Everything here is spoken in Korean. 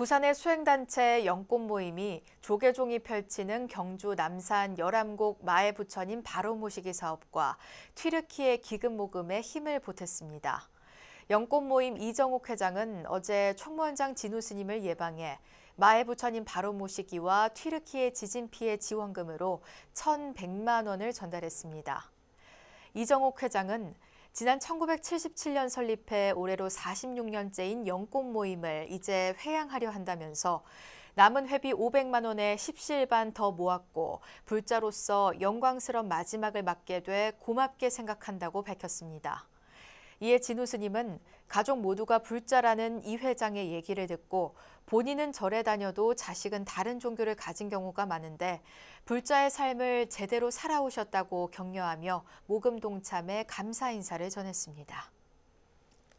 부산의 수행단체 영꽃 모임이 조계종이 펼치는 경주 남산 열암곡 마애 부처님 바로 모시기 사업과 튀르키의 기금 모금에 힘을 보탰습니다. 영꽃 모임 이정옥 회장은 어제 총무원장 진우 스님을 예방해 마애 부처님 바로 모시기와 튀르키의 지진 피해 지원금으로 1,100만 원을 전달했습니다. 이정옥 회장은 지난 1977년 설립해 올해로 46년째인 영꽃 모임을 이제 회양하려 한다면서 남은 회비 500만 원에 십시일반 더 모았고 불자로서 영광스러운 마지막을 맞게 돼 고맙게 생각한다고 밝혔습니다. 이에 진우 스님은 가족 모두가 불자라는 이 회장의 얘기를 듣고 본인은 절에 다녀도 자식은 다른 종교를 가진 경우가 많은데 불자의 삶을 제대로 살아오셨다고 격려하며 모금 동참에 감사 인사를 전했습니다.